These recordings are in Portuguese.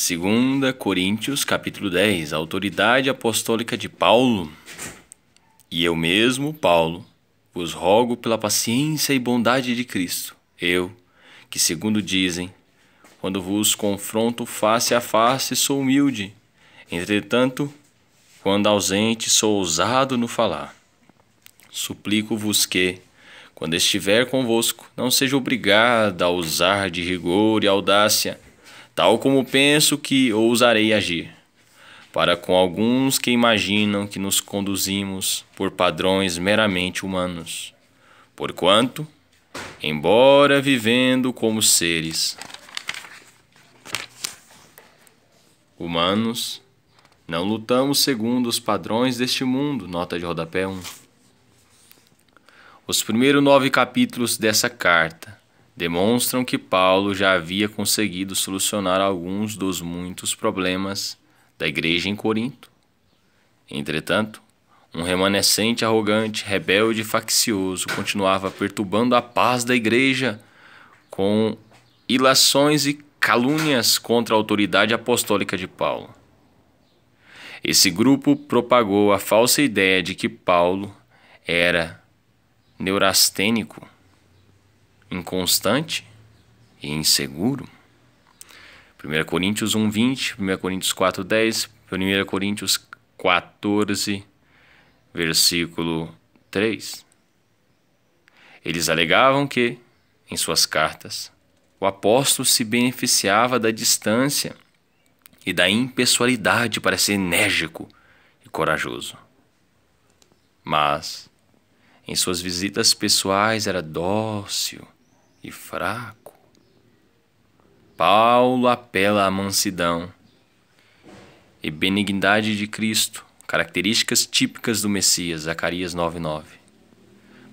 2 Coríntios, capítulo 10, autoridade apostólica de Paulo. E eu mesmo, Paulo, vos rogo pela paciência e bondade de Cristo, eu, que segundo dizem, quando vos confronto face a face, sou humilde. Entretanto, quando ausente, sou ousado no falar. Suplico-vos que, quando estiver convosco, não seja obrigado a usar de rigor e audácia, tal como penso que ousarei agir, para com alguns que imaginam que nos conduzimos por padrões meramente humanos. Porquanto, embora vivendo como seres humanos, não lutamos segundo os padrões deste mundo. Nota de rodapé 1. Os primeiros nove capítulos dessa carta demonstram que Paulo já havia conseguido solucionar alguns dos muitos problemas da igreja em Corinto. Entretanto, um remanescente arrogante, rebelde e faccioso continuava perturbando a paz da igreja com ilações e calúnias contra a autoridade apostólica de Paulo. Esse grupo propagou a falsa ideia de que Paulo era neurastênico inconstante e inseguro. 1 Coríntios 1:20, 1 Coríntios 4:10, 1 Coríntios 14, versículo 3. Eles alegavam que, em suas cartas, o apóstolo se beneficiava da distância e da impessoalidade para ser enérgico e corajoso. Mas, em suas visitas pessoais, era dócil e fraco. Paulo apela à mansidão e benignidade de Cristo, características típicas do Messias, Zacarias 9:9,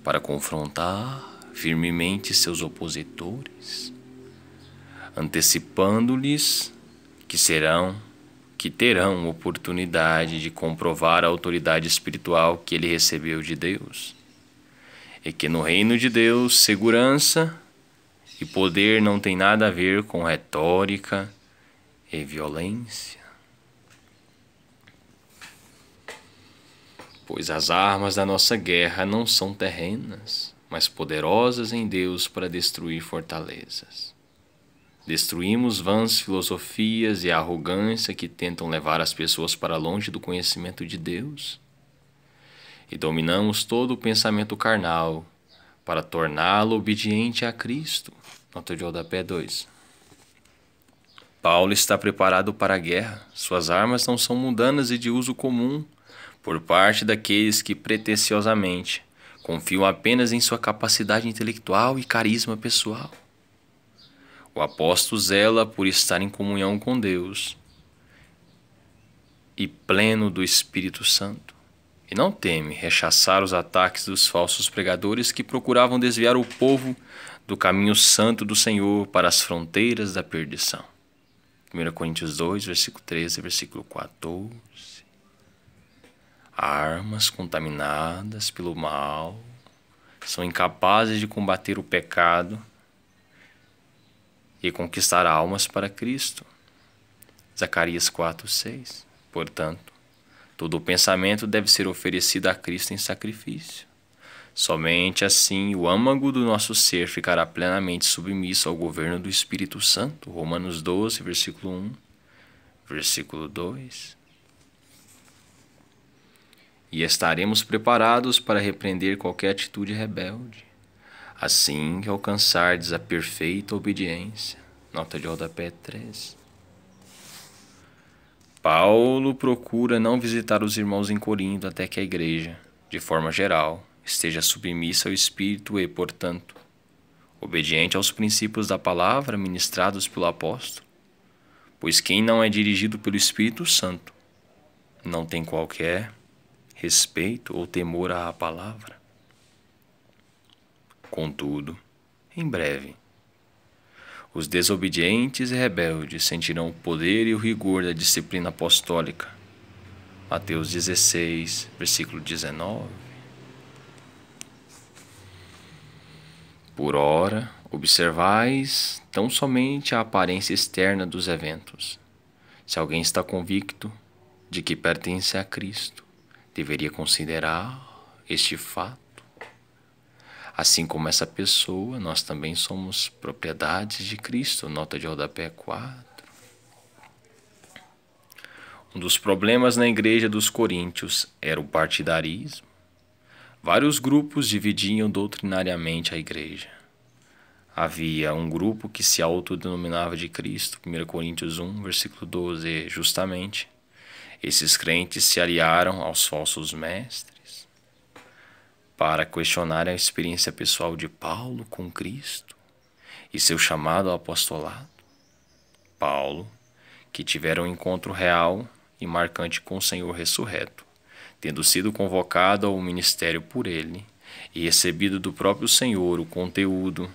para confrontar firmemente seus opositores, antecipando-lhes que serão que terão oportunidade de comprovar a autoridade espiritual que ele recebeu de Deus. E que no reino de Deus, segurança e poder não tem nada a ver com retórica e violência. Pois as armas da nossa guerra não são terrenas, mas poderosas em Deus para destruir fortalezas. Destruímos vãs filosofias e a arrogância que tentam levar as pessoas para longe do conhecimento de Deus. E dominamos todo o pensamento carnal para torná-lo obediente a Cristo. Nota de rodapé 2. Paulo está preparado para a guerra. Suas armas não são mundanas e de uso comum por parte daqueles que pretenciosamente confiam apenas em sua capacidade intelectual e carisma pessoal. O apóstolo zela por estar em comunhão com Deus e pleno do Espírito Santo e não teme rechaçar os ataques dos falsos pregadores que procuravam desviar o povo do caminho santo do Senhor para as fronteiras da perdição. 1 Coríntios 2, versículo 13, versículo 14. Armas contaminadas pelo mal são incapazes de combater o pecado e conquistar almas para Cristo. Zacarias 4, 6. Portanto, Todo pensamento deve ser oferecido a Cristo em sacrifício. Somente assim o âmago do nosso ser ficará plenamente submisso ao governo do Espírito Santo. Romanos 12, versículo 1, versículo 2. E estaremos preparados para repreender qualquer atitude rebelde, assim que alcançardes a perfeita obediência. Nota de rodapé 13. Paulo procura não visitar os irmãos em Corinto até que a igreja, de forma geral, esteja submissa ao Espírito e, portanto, obediente aos princípios da palavra ministrados pelo apóstolo. Pois quem não é dirigido pelo Espírito Santo não tem qualquer respeito ou temor à palavra. Contudo, em breve, os desobedientes e rebeldes sentirão o poder e o rigor da disciplina apostólica. Mateus 16, versículo 19. Por ora, observais tão somente a aparência externa dos eventos. Se alguém está convicto de que pertence a Cristo, deveria considerar este fato Assim como essa pessoa, nós também somos propriedades de Cristo. Nota de rodapé 4. Um dos problemas na igreja dos coríntios era o partidarismo. Vários grupos dividiam doutrinariamente a igreja. Havia um grupo que se autodenominava de Cristo, 1 Coríntios 1, versículo 12, é justamente. Esses crentes se aliaram aos falsos mestres para questionar a experiência pessoal de Paulo com Cristo e seu chamado ao apostolado. Paulo, que tivera um encontro real e marcante com o Senhor ressurreto, tendo sido convocado ao ministério por ele e recebido do próprio Senhor o conteúdo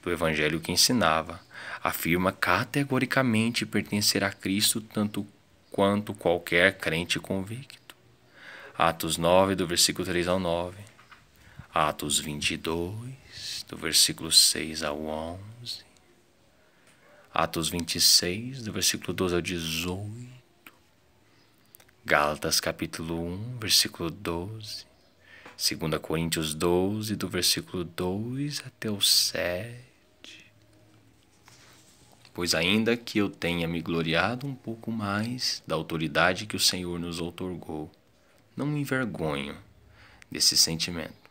do evangelho que ensinava, afirma categoricamente pertencer a Cristo tanto quanto qualquer crente convicto. Atos 9, do versículo 3 ao 9. Atos 22, do versículo 6 ao 11. Atos 26, do versículo 12 ao 18. Gálatas capítulo 1, versículo 12. 2 Coríntios 12, do versículo 2 até o 7. Pois ainda que eu tenha me gloriado um pouco mais da autoridade que o Senhor nos outorgou, não me envergonho desse sentimento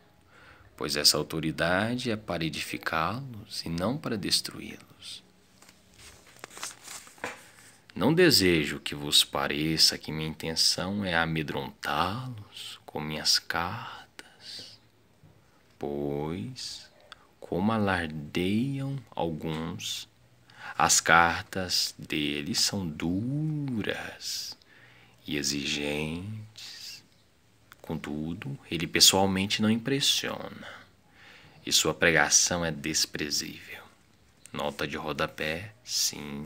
pois essa autoridade é para edificá-los e não para destruí-los. Não desejo que vos pareça que minha intenção é amedrontá-los com minhas cartas, pois, como alardeiam alguns, as cartas deles são duras e exigentes Contudo, ele pessoalmente não impressiona e sua pregação é desprezível. Nota de rodapé, sim.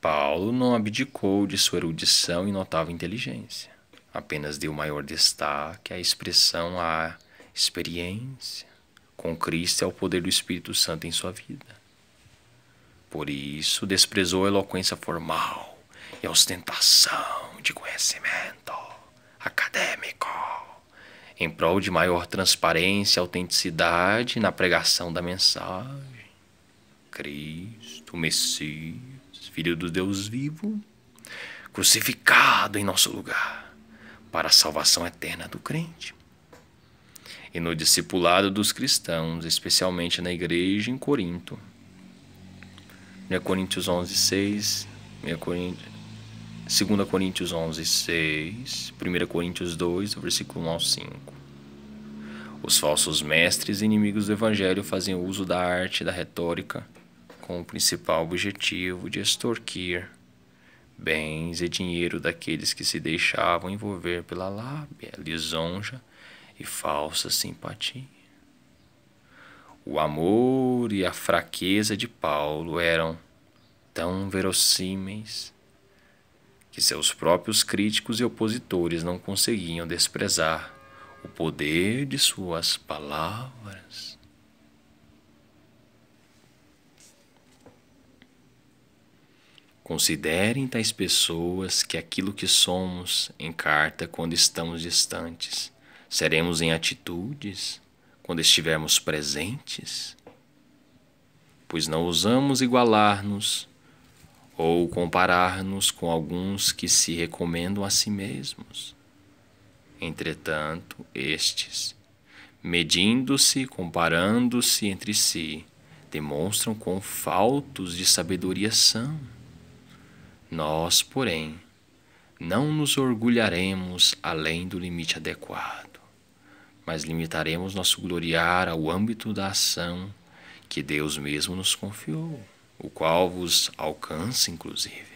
Paulo não abdicou de sua erudição e notável inteligência. Apenas deu maior destaque à expressão à experiência com Cristo e ao poder do Espírito Santo em sua vida. Por isso, desprezou a eloquência formal e a ostentação de conhecimento acadêmico, em prol de maior transparência e autenticidade na pregação da mensagem. Cristo, Messias, Filho do Deus vivo, crucificado em nosso lugar, para a salvação eterna do crente. E no discipulado dos cristãos, especialmente na igreja em Corinto. 1 Coríntios 11, 6, 1 Coríntios 2 Coríntios 11, 6, 1 Coríntios 2, versículo 1 ao 5. Os falsos mestres e inimigos do Evangelho fazem uso da arte da retórica com o principal objetivo de extorquir bens e dinheiro daqueles que se deixavam envolver pela lábia, lisonja e falsa simpatia. O amor e a fraqueza de Paulo eram tão verossímeis que seus próprios críticos e opositores não conseguiam desprezar o poder de suas palavras. Considerem tais pessoas que aquilo que somos encarta quando estamos distantes. Seremos em atitudes quando estivermos presentes, pois não ousamos igualar-nos ou comparar-nos com alguns que se recomendam a si mesmos. Entretanto, estes, medindo-se, comparando-se entre si, demonstram quão faltos de sabedoria são. Nós, porém, não nos orgulharemos além do limite adequado, mas limitaremos nosso gloriar ao âmbito da ação que Deus mesmo nos confiou o qual vos alcança, inclusive.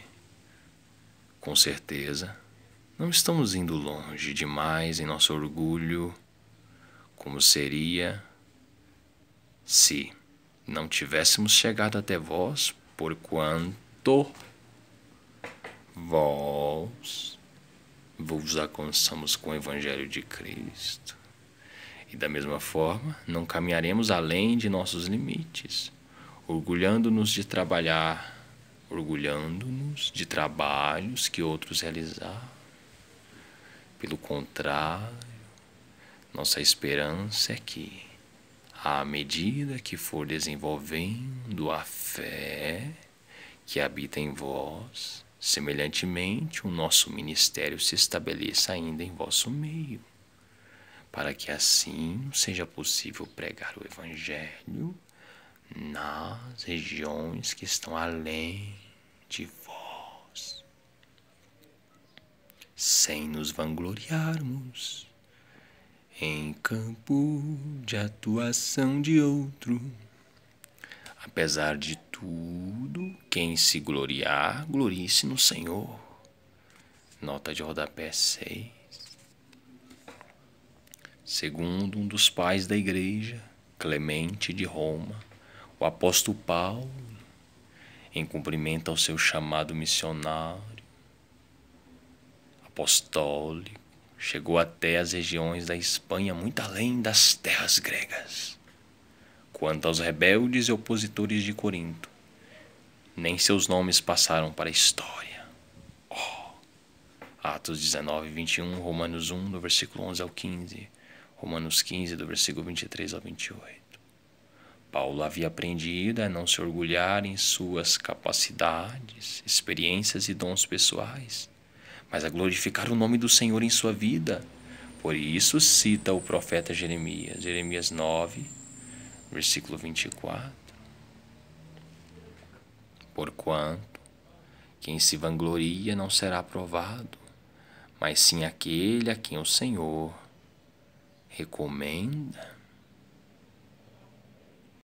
Com certeza, não estamos indo longe demais em nosso orgulho, como seria se não tivéssemos chegado até vós, porquanto vós vos alcançamos com o Evangelho de Cristo. E da mesma forma, não caminharemos além de nossos limites orgulhando-nos de trabalhar, orgulhando-nos de trabalhos que outros realizaram. Pelo contrário, nossa esperança é que, à medida que for desenvolvendo a fé que habita em vós, semelhantemente o nosso ministério se estabeleça ainda em vosso meio, para que assim seja possível pregar o Evangelho nas regiões que estão além de vós, sem nos vangloriarmos em campo de atuação de outro. Apesar de tudo, quem se gloriar, glorie-se no Senhor. Nota de rodapé 6. Segundo um dos pais da igreja, Clemente de Roma, o apóstolo Paulo, em cumprimento ao seu chamado missionário apostólico, chegou até as regiões da Espanha, muito além das terras gregas. Quanto aos rebeldes e opositores de Corinto, nem seus nomes passaram para a história. Oh! Atos 19, 21, Romanos 1, do versículo 11 ao 15, Romanos 15, do versículo 23 ao 28. Paulo havia aprendido a não se orgulhar em suas capacidades, experiências e dons pessoais, mas a glorificar o nome do Senhor em sua vida. Por isso cita o profeta Jeremias, Jeremias 9, versículo 24. Porquanto quem se vangloria não será aprovado, mas sim aquele a quem o Senhor recomenda.